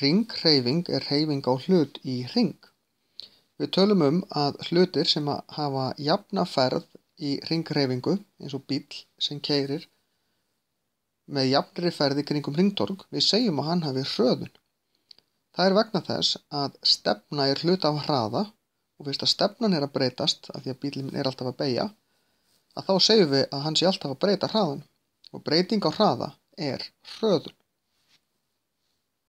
Ringhreyfing er hreyfing á hlut í ring. Við tölum um að hlutir sem að hafa jafna ferð í ringhreyfingu eins og bíl sem keirir með jafnri ferði kringum ringtorg við segjum að hann hafi hröðun. Það er vegna þess að stefna er hlut af hraða og fyrst að stefnan er að breytast af því að bílinn er alltaf að beja að þá segjum við að hann sé alltaf að breyta hraðan og breyting á hraða er hröðun.